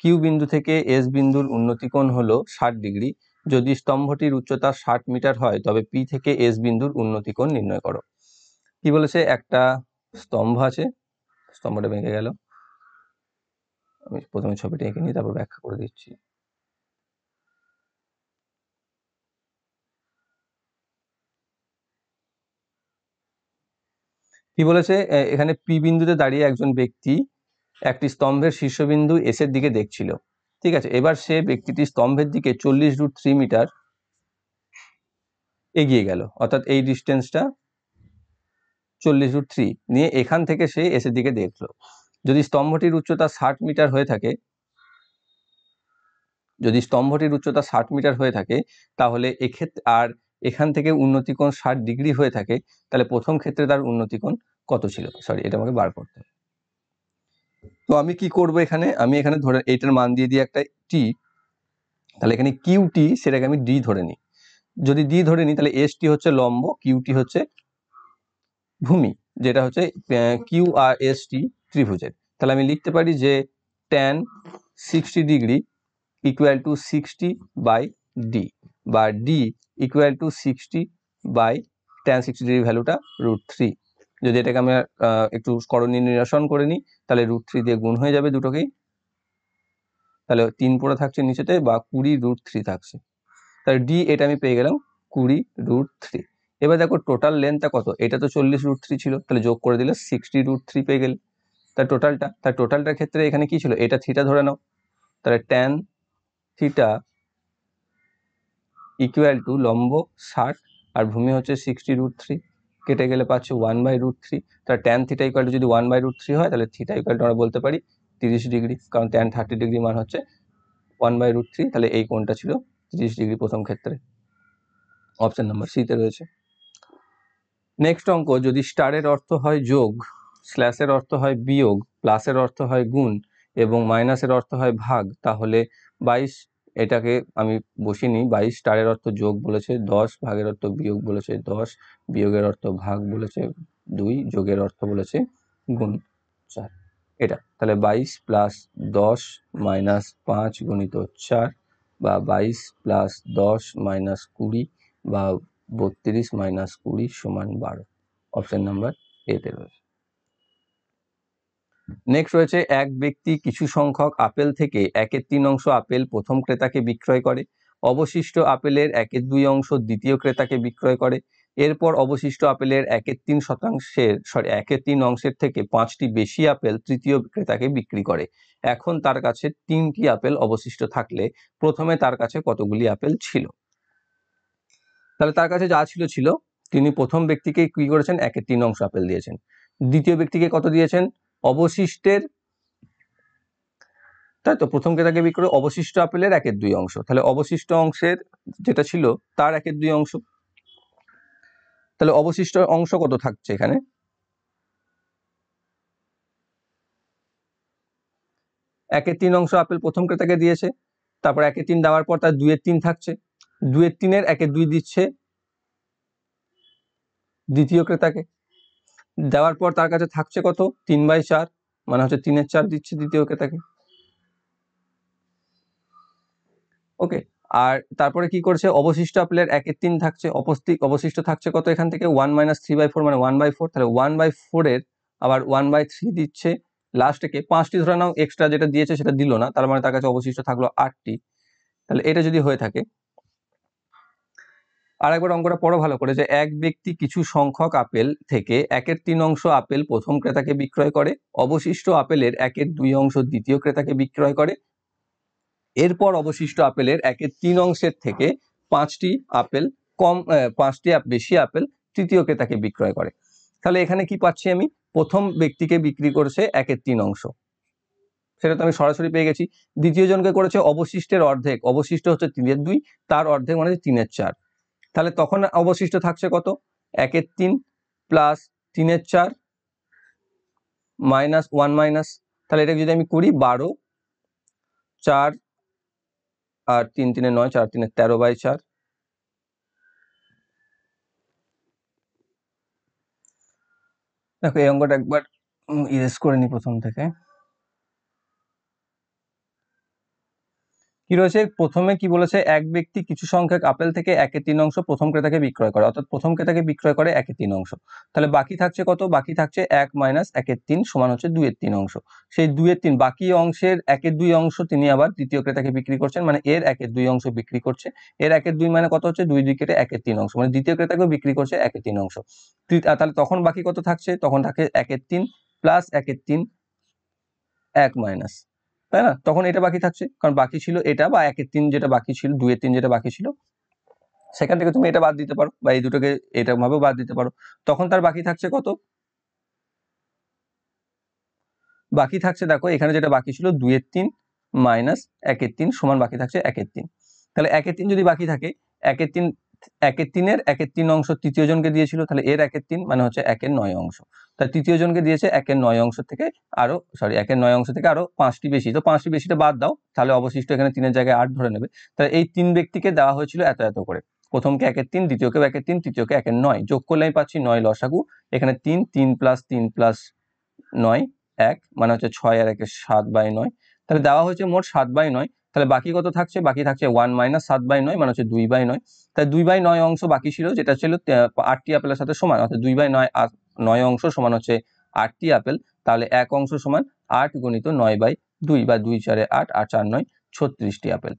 কিউ বিন্দু থেকে এস বিন্দুর উন্নতিকোণ হলো ষাট ডিগ্রি যদি স্তম্ভটির উচ্চতা ষাট মিটার হয় তবে পি থেকে এস বিন্দুর উন্নতিকোণ নির্ণয় করো কি বলেছে একটা স্তম্ভ আছে স্তম্ভটা ভেঙে গেল আমি প্রথমে ছবিটি এঁকে নিয়ে তারপর ব্যাখ্যা করে দিচ্ছি কি বলেছে এখানে পি বিন্দুতে দাঁড়িয়ে একজন ব্যক্তি একটি স্তম্ভের শীর্ষবিন্দু এসের দিকে দেখছিল ঠিক আছে এবার সে ব্যক্তিটি স্তম্ভের দিকে চল্লিশ রুট থ্রি মিটার এগিয়ে গেল অর্থাৎ এই ডিস্টেন্সটা চল্লিশ রুট থ্রি নিয়ে এখান থেকে সে এসের দিকে দেখলো যদি স্তম্ভটির উচ্চতা ষাট মিটার হয়ে থাকে যদি স্তম্ভটির উচ্চতা ষাট মিটার হয়ে থাকে তাহলে এক্ষেত্রে আর এখান থেকে উন্নতিকোণ ষাট ডিগ্রি হয়ে থাকে তাহলে প্রথম ক্ষেত্রে তার উন্নতিকোণ কত ছিল সরি এটা আমাকে বার করতে তো আমি কি করব এখানে আমি এখানে ধরে এইটার মান দিয়ে দিই একটা টি তাহলে এখানে কিউ টি সেটাকে আমি ডি ধরে নিই যদি ডি ধরে নিই তাহলে এস টি হচ্ছে লম্ব কিউ টি হচ্ছে ভূমি যেটা হচ্ছে কিউ আর এস টি ত্রিভুজের তাহলে আমি লিখতে পারি যে tan sixty degree equal to sixty by D বা D equal to sixty by tan sixty degree ভ্যালুটা রুট থ্রি যদি এটাকে আমরা একটু করণীয় নিরসন করে নিই তাহলে রুট থ্রি দিয়ে গুণ হয়ে যাবে দুটোকেই তাহলে তিন পড়ে থাকছে নিচেতে বা কুড়ি রুট থ্রি থাকছে তাহলে ডি এটা আমি পেয়ে গেলাম কুড়ি রুট থ্রি এবার দেখো টোটাল লেন্থটা কত এটা তো চল্লিশ রুট থ্রি ছিল তাহলে যোগ করে দিলে সিক্সটি রুট থ্রি পেয়ে গেলে তার টোটালটা তার টোটালটার ক্ষেত্রে এখানে কি ছিল এটা থিটা ধরে নাও তাহলে ট্যান থিটা ইকুয়াল টু লম্ব ষাট আর ভূমি হচ্ছে সিক্সটি রুট থ্রি কেটে গেলে পাচ্ছ ওয়ান বাই রুট থ্রি তার ট্যান থিটা ইকুয়াল টু যদি ওয়ান বাই রুট থ্রি হয় তাহলে থিটা ইকুয়াল টু আমরা বলতে পারি তিরিশ ডিগ্রি কারণ ট্যান থার্টি ডিগ্রি মান হচ্ছে ওয়ান বাই রুট থ্রি তাহলে এই কোণটা ছিল তিরিশ ডিগ্রি প্রথম ক্ষেত্রে অপশান নাম্বার সিতে রয়েছে নেক্সট অঙ্ক যদি স্টারের অর্থ হয় যোগ স্ল্যাশের অর্থ হয় বিয়োগ প্লাসের অর্থ হয় গুণ এবং মাইনাসের অর্থ হয় ভাগ তাহলে বাইশ এটাকে আমি বসিনি বাইশ স্টারের অর্থ যোগ বলেছে দশ ভাগের অর্থ বিয়োগ বলেছে দশ বিয়োগের অর্থ ভাগ বলেছে দুই যোগের অর্থ বলেছে গুণ চার এটা তাহলে বাইশ প্লাস দশ মাইনাস পাঁচ গণিত চার বা বাইশ প্লাস দশ মাইনাস কুড়ি বা বত্রিশ মাইনাস কুড়ি সমান বারো অপশান নাম্বার এতে রয়েছে নেক্সট রয়েছে এক ব্যক্তি কিছু সংখ্যক আপেল থেকে একের তিন অংশ আপেল প্রথম ক্রেতাকে বিক্রয় করে অবশিষ্ট আপেলের একের দুই অংশ দ্বিতীয় ক্রেতাকে বিক্রয় করে এরপর অবশিষ্ট আপেলের একের তিন শতাংশের সরি একের তিন অংশের থেকে পাঁচটি বেশি আপেল তৃতীয় ক্রেতাকে বিক্রি করে এখন তার কাছে তিনটি আপেল অবশিষ্ট থাকলে প্রথমে তার কাছে কতগুলি আপেল ছিল তাহলে তার কাছে যা ছিল ছিল তিনি প্রথম ব্যক্তিকে কি করেছেন একের তিন অংশ আপেল দিয়েছেন দ্বিতীয় ব্যক্তিকে কত দিয়েছেন অবশিষ্টের তাই তো প্রথম ক্রেতাকে বিক্রি করে অবশিষ্ট আপেলের একের দুই অংশ তাহলে অবশিষ্ট অংশের যেটা ছিল তার একের দুই অংশ তাহলে অবশিষ্ট অংশ কত থাকছে এখানে একের তিন অংশ আপেল প্রথম ক্রেতাকে দিয়েছে তারপর একের তিন দেওয়ার পর তার দুয়ের তিন থাকছে দুয়ের তিনের একে দুই দিচ্ছে দ্বিতীয় ক্রেতাকে দেওয়ার পর তার কাছে থাকছে কত তিন বাই চার মানে হচ্ছে তিনের চার দিচ্ছে দ্বিতীয়কে তাকে ওকে আর তারপরে কি করছে অবশিষ্ট প্লেয়ার একের তিন থাকছে অপস্তিক অবশিষ্ট থাকছে কত এখান থেকে one minus three by four মানে ওয়ান বাই ফোর তাহলে ওয়ান বাই ফোরের আবার ওয়ান বাই থ্রি দিচ্ছে লাস্টকে পাঁচটি ধরে নাও এক্সট্রা যেটা দিয়েছে সেটা দিল না তার মানে তার কাছে অবশিষ্ট থাকলো আটটি তাহলে এটা যদি হয়ে থাকে আর একবার অঙ্কটা পড়ো ভালো করে যে এক ব্যক্তি কিছু সংখ্যক আপেল থেকে একের তিন অংশ আপেল প্রথম ক্রেতাকে বিক্রয় করে অবশিষ্ট আপেলের একের দুই অংশ দ্বিতীয় ক্রেতাকে বিক্রয় করে এরপর অবশিষ্ট আপেলের একের তিন অংশের থেকে পাঁচটি আপেল কম পাঁচটি বেশি আপেল তৃতীয় ক্রেতাকে বিক্রয় করে তাহলে এখানে কি পাচ্ছি আমি প্রথম ব্যক্তিকে বিক্রি করেছে একের তিন অংশ সেটা তো আমি সরাসরি পেয়ে গেছি দ্বিতীয় জনকে করেছে অবশিষ্টের অর্ধেক অবশিষ্ট হচ্ছে তিনের দুই তার অর্ধেক মানে তিনের চার তাহলে তখন অবশিষ্ট থাকছে কত একের তিন প্লাস তিনের চার মাইনাস ওয়ান মাইনাস তাহলে এটাকে যদি আমি করি বারো চার আর তিন তিনের নয় চার তিনের তেরো বাই চার দেখো এই অঙ্কটা একবার ইরেজ করে নি প্রথম থেকে কি রয়েছে প্রথমে কি বলেছে এক ব্যক্তি কিছু সংখ্যক আপেল থেকে একে তিন অংশ প্রথম ক্রেতাকে বিক্রয় করে অর্থাৎ প্রথম ক্রেতাকে বিক্রয় করে একে তিন অংশ তাহলে বাকি থাকছে কত বাকি থাকছে এক মাইনাস একের তিন সমান হচ্ছে দুয়ের তিন অংশ সেই দুয়ের তিন বাকি অংশের একের দুই অংশ তিনি আবার দ্বিতীয় ক্রেতাকে বিক্রি করছেন মানে এর একের দুই অংশ বিক্রি করছে এর একের দুই মানে কত হচ্ছে দুই দুই কেটে একের তিন অংশ মানে দ্বিতীয় ক্রেতাকেও বিক্রি করছে একের তিন অংশ তাহলে তখন বাকি কত থাকছে তখন থাকে একের তিন প্লাস একের তিন এক মাইনাস তাই না তখন এটা বাকি থাকছে কারণ বাকি ছিল এটা বা একের তিন যেটা বাকি ছিল দুয়ের তিন যেটা বাকি ছিল সেখান থেকে তুমি এটা বাদ দিতে পারো বা এই দুটোকে ভাবে বাদ দিতে পারো তখন তার বাকি থাকছে কত বাকি থাকছে দেখো এখানে যেটা বাকি ছিল দুয়ের তিন মাইনাস একের তিন সমান বাকি থাকছে একের তিন তাহলে একের তিন যদি বাকি থাকে একের তিন একের তিনের একের তিন অংশ তৃতীয় জনকে দিয়েছিল তাহলে এর একের তিন মানে হচ্ছে একের নয় অংশ তা তৃতীয় জনকে দিয়েছে একের নয় অংশ থেকে আরও সরি একের নয় অংশ থেকে আরও পাঁচটি বেশি তো পাঁচটি বেশিটা বাদ দাও তাহলে অবশিষ্ট এখানে তিনের জায়গায় আট ধরে নেবে তাহলে এই তিন ব্যক্তিকে দেওয়া হয়েছিল এত এত করে প্রথমকে একের তিন দ্বিতীয়কেও একের তিন তৃতীয়কে একের নয় যোগ করলে আমি পাচ্ছি নয় লসাগু এখানে তিন তিন প্লাস তিন প্লাস নয় এক মানে হচ্ছে ছয় আর একে সাত বাই নয় তাহলে দেওয়া হয়েছে মোট সাত বাই নয় তাহলে বাকি কত থাকছে বাকি থাকছে ওয়ান মাইনাস সাত বাই নয় মানে হচ্ছে দুই বাই নয় তাই দুই বাই নয় অংশ বাকি ছিল যেটা ছিল আটটি আপেলের সাথে সমান অর্থাৎ দুই বাই নয় নয় অংশ সমান হচ্ছে আটটি আপেল তাহলে এক অংশ সমান আট গণিত নয় বাই দুই বা দুই চারে আট আর চার নয় ছত্রিশটি আপেল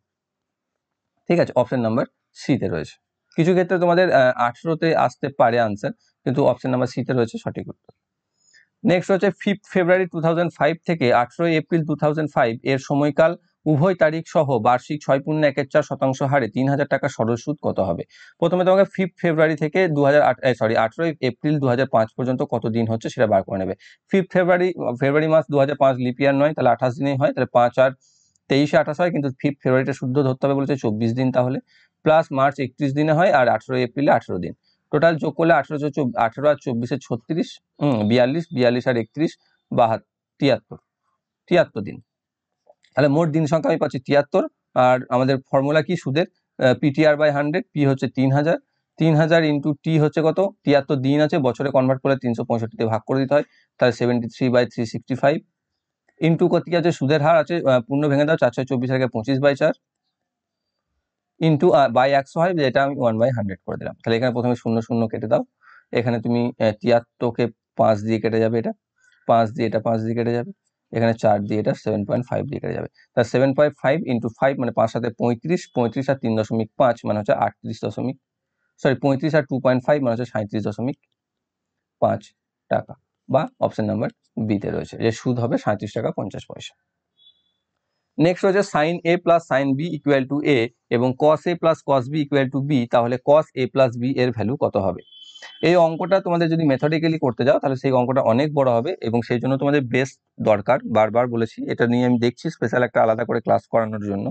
ঠিক আছে অপশান নাম্বার সিতে রয়েছে কিছু ক্ষেত্রে তোমাদের আঠেরোতে আসতে পারে আনসার কিন্তু অপশান নাম্বার সিতে রয়েছে সঠিক উত্তর নেক্সট হচ্ছে fifth February two thousand five থেকে আঠেরোই এপ্রিল টু থাউজেন্ড ফাইভ এর সময়কাল উভয় তারিখ সহ বার্ষিক ছয় পূর্ণ একের চার শতাংশ হারে তিন হাজার টাকা সরল সুদ কত হবে প্রথমে তোমাকে ফিফ ফেব্রুয়ারি থেকে দু হাজার সরি আঠেরোই এপ্রিল দু পর্যন্ত কত দিন হচ্ছে সেটা বার করে নেবে ফিফ ফেব্রুয়ারি ফেব্রুয়ারি মাস দু হাজার পাঁচ লিপিয়ার নয় তাহলে আঠাশ দিনেই হয় তাহলে পাঁচ আর তেইশে আঠাশ হয় কিন্তু ফিফ ফেব্রুয়ারিটা শুদ্ধ ধরতে হবে বলছে চব্বিশ দিন তাহলে প্লাস মার্চ একত্রিশ দিনে হয় আর আঠেরো এপ্রিলে আঠেরো দিন টোটাল যোগ করলে আঠেরোশো আঠেরো আর চব্বিশে ছত্রিশ বিয়াল্লিশ বিয়াল্লিশ আর একত্রিশ বাহাত্তর তিয়াত্তর তিয়াত্তর দিন তাহলে মোট দিন সংখ্যা আমি পাচ্ছি তিয়াত্তর আর আমাদের ফর্মুলা কি সুদের পিটিআর বাই হান্ড্রেড পি হচ্ছে তিন হাজার তিন হাজার ইন্টু টি হচ্ছে কত তিয়াত্তর দিন আছে বছরে কনভার্ট করলে তিনশো পঁয়ষট্টিতে ভাগ করে দিতে হয় তাহলে seventy three by three sixty five into কত কি আছে সুদের হার আছে পূর্ণ ভেঙে দাও চারশো চব্বিশ আগে পঁচিশ বাই চার ইন্টু বাই একশো হয় যেটা আমি ওয়ান বাই হান্ড্রেড করে দিলাম তাহলে এখানে প্রথমে শূন্য শূন্য কেটে দাও এখানে তুমি তিয়াত্তরকে পাঁচ দিয়ে কেটে যাবে এটা পাঁচ দিয়ে এটা পাঁচ দিয়ে কেটে যাবে এখানে চার দিয়ে এটা সেভেন পয়েন্ট ফাইভ দিয়ে কেটে যাবে তার seven point five into five মানে পাঁচ সাথে পঁয়ত্রিশ পঁয়ত্রিশ আর তিন দশমিক পাঁচ মানে হচ্ছে আটত্রিশ দশমিক সরি পঁয়ত্রিশ আর টু পয়েন্ট ফাইভ মানে হচ্ছে সাঁত্রিশ দশমিক পাঁচ টাকা বা অপশন নাম্বার বিতে রয়েছে যে সুদ হবে সাঁত্রিশ টাকা পঞ্চাশ পয়সা নেক্সট রয়েছে sine A plus sine B equal to A এবং cos A plus cos B equal to B তাহলে কস এ প্লাস বি এর ভ্যালু কত হবে এই অঙ্কটা তোমাদের যদি মেথডিক্যালি করতে যাও তাহলে সেই অঙ্কটা অনেক বড় হবে এবং সেই জন্য তোমাদের বেস্ট দরকার বারবার বলেছি এটা নিয়ে আমি দেখছি স্পেশাল একটা আলাদা করে ক্লাস করানোর জন্য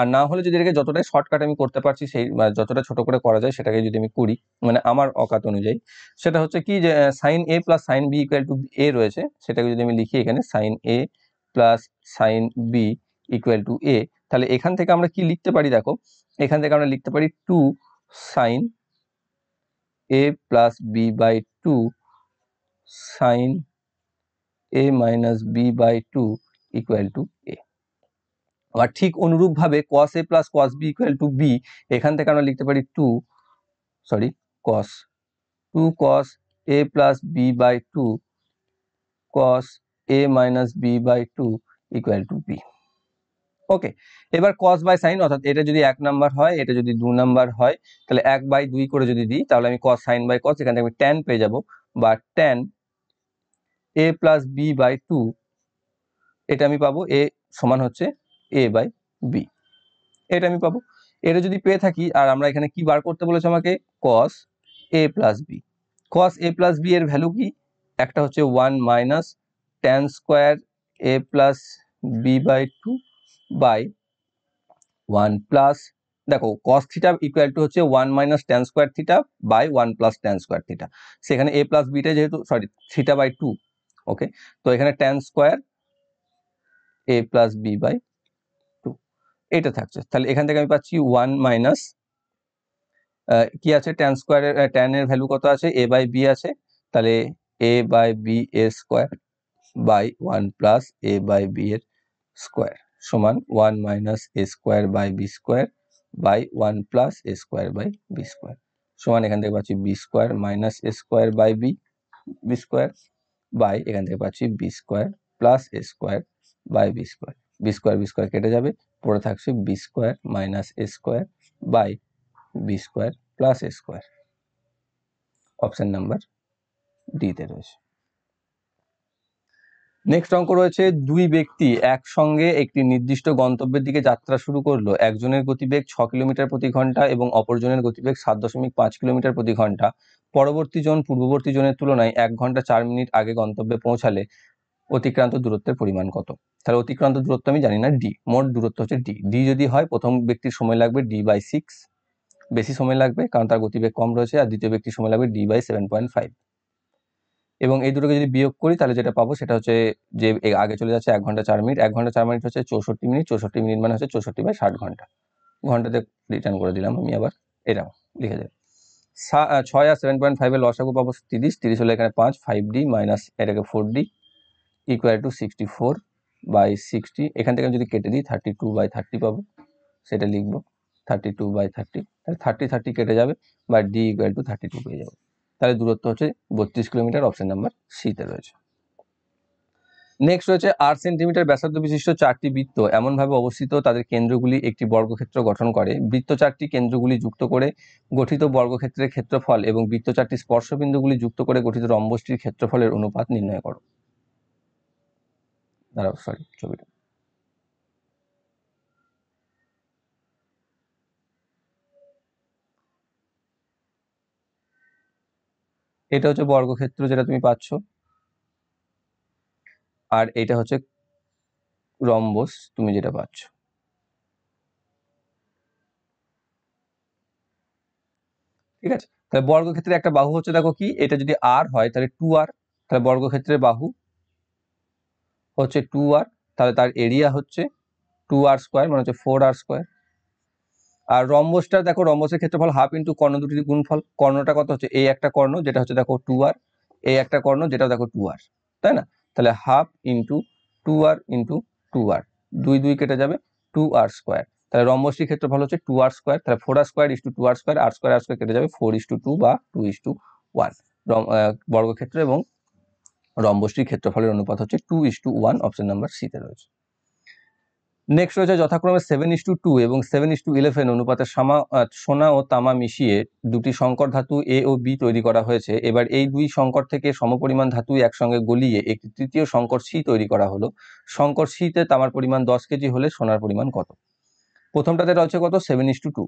আর না হলে যদি এটাকে যতটাই শর্টকাট আমি করতে পারছি সেই যতটা ছোট করে করা যায় সেটাকে যদি আমি করি মানে আমার অকাত অনুযায়ী সেটা হচ্ছে কি যে sine A plus sine B equal to A রয়েছে সেটাকে যদি আমি লিখি এখানে sine A plus sine B equal to A তাহলে এখান থেকে আমরা কি লিখতে পারি দেখো এখান থেকে আমরা লিখতে পারি two sine A plus B by two sine A minus B by two equal to A আবার ঠিক অনুরূপভাবে cos A plus cos B equal to B এখান থেকে আমরা লিখতে পারি two sorry cos two cos A plus B by two cos A minus B by two equal to B okay এবার cos by sine অর্থাৎ এটা যদি এক নাম্বার হয় এটা যদি দু নাম্বার হয় তাহলে এক বাই দুই করে যদি দিই তাহলে আমি কস সাইন বাই কস এখান থেকে আমি ট্যান পেয়ে যাবো বা tan A plus B by two এটা আমি পাবো এ সমান হচ্ছে এ বাই বি এটা আমি পাবো এটা যদি পেয়ে থাকি আর আমরা এখানে কি বার করতে বলেছি আমাকে cos A plus B cos A plus B এর ভ্যালু কি একটা হচ্ছে one minus tan square A plus B by two by one plus দেখো কস থিটা ইকুয়াল টু হচ্ছে one minus tan square theta by one plus tan square theta সেখানে A plus beta যেহেতু sorry theta by two okay তো এখানে tan square A plus B by two এটা থাকছে তাহলে এখান থেকে আমি পাচ্ছি ওয়ান মাইনাস কি আছে টেন স্কোয়ারের টেনের ভ্যালু কত আছে এ বাই বি আছে তাহলে A by B A square by one plus A by B এর স্কোয়ার সমান one minus A square by B square by one plus A square by B square সমান এখান থেকে পাচ্ছি B square minus A square by B B square by এখান থেকে পাচ্ছি B square plus A square by B square B square B square কেটে যাবে পড়ে থাকছে B square minus A square by B square plus A square option number ডিতে রয়েছে next অঙ্ক রয়েছে দুই ব্যক্তি একসঙ্গে একটি নির্দিষ্ট গন্তব্যের দিকে যাত্রা শুরু করলো একজনের গতিবেগ ছ কিলোমিটার প্রতি ঘন্টা এবং অপরজনের গতিবেগ সাত দশমিক পাঁচ কিলোমিটার প্রতি ঘন্টা পরবর্তী জন পূর্ববর্তী জনের তুলনায় এক ঘন্টা চার মিনিট আগে গন্তব্যে পৌঁছালে অতিক্রান্ত দূরত্বের পরিমাণ কত তাহলে অতিক্রান্ত দূরত্ব আমি জানি না ডি মোট দূরত্ব হচ্ছে ডি ডি যদি হয় প্রথম ব্যক্তির সময় লাগবে ডি বাই সিক্স বেশি সময় লাগবে কারণ তার গতিবেগ কম রয়েছে আর দ্বিতীয় ব্যক্তির সময় লাগবে D by seven point five এবং এই দুটোকে যদি বিয়োগ করি তাহলে যেটা পাবো সেটা হচ্ছে যে আগে চলে যাচ্ছে এক ঘন্টা চার মিনিট এক ঘন্টা চার মিনিট হচ্ছে চৌষট্টি মিনিট চৌষট্টি মিনিট মানে হচ্ছে চৌষট্টি বাই ষাট ঘন্টা ঘন্টাতে রিটার্ন করে দিলাম আমি আবার এরকম লিখে দেব ছয় আর সেভেন পয়েন্ট ফাইভের লসাগু পাবো তিরিশ তিরিশ হলে এখানে পাঁচ ফাইভ ডি মাইনাস এটাকে four D equal to sixty four by sixty এখান থেকে আমি যদি কেটে দিই থার্টি টু বাই থার্টি পাবো সেটা লিখবো thirty two by thirty thirty thirty কেটে যাবে বা D equal to thirty two পেয়ে যাবো তাহলে দূরত্ব হচ্ছে বত্রিশ কিলোমিটার অপশন নাম্বার সিতে রয়েছে নেক্সট রয়েছে আট সেন্টিমিটার ব্যাসার্ধ বিশিষ্ট চারটি বৃত্ত এমনভাবে অবস্থিত তাদের কেন্দ্রগুলি একটি বর্গক্ষেত্র গঠন করে বৃত্ত চারটি কেন্দ্রগুলি যুক্ত করে গঠিত বর্গক্ষেত্রের ক্ষেত্রফল এবং বৃত্ত চারটি স্পর্শবিন্দুগুলি যুক্ত করে গঠিত রম্বসটির ক্ষেত্রফলের অনুপাত নির্ণয় করো দাঁড়াও সরি ছবিটা এটা হচ্ছে বর্গক্ষেত্র যেটা তুমি পাচ্ছ আর এটা হচ্ছে রম্বস তুমি যেটা পাচ্ছ ঠিক আছে তাহলে বর্গক্ষেত্রে একটা বাহু হচ্ছে দেখো কি এটা যদি আর হয় তাহলে টু আর তাহলে বর্গক্ষেত্রের বাহু হচ্ছে টু আর তাহলে তার এরিয়া হচ্ছে টু আর স্কোয়ার মানে হচ্ছে ফোর আর স্কোয়ার আর রম্বসটা দেখো রম্বসের ক্ষেত্রফল হাফ ইন্টু কর্ণ দুটি গুণফল কর্ণটা কত হচ্ছে এই একটা কর্ণ যেটা হচ্ছে দেখো টু আর এই একটা কর্ণ যেটা দেখো টু আর তাই না তাহলে half into two R into two R দুই দুই কেটে যাবে টু আর স্কোয়ার তাহলে রম্বসটির ক্ষেত্রফল হচ্ছে টু আর স্কোয়ার তাহলে four R square is to two R square R square R square কেটে যাবে four is to two two two is to one বর্গক্ষেত্র এবং রম্বসটির ক্ষেত্রফলের অনুপাত হচ্ছে two is to one option number সিতে রয়েছে নেক্সট রয়েছে যথাক্রমে সেভেন ইস টু টু এবং সেভেন ইস টু ইলেভেন অনুপাতে সামা সোনা ও তামা মিশিয়ে দুটি সংকর ধাতু এ ও বি তৈরি করা হয়েছে এবার এই দুই সংকর থেকে সমপরিমাণ ধাতু একসঙ্গে গলিয়ে একটি তৃতীয় সংকর সি তৈরি করা হলো সংকর সিতে তামার পরিমাণ দশ কেজি হলে সোনার পরিমাণ কত প্রথমটাতে রয়েছে কত সেভেন ইস টু টু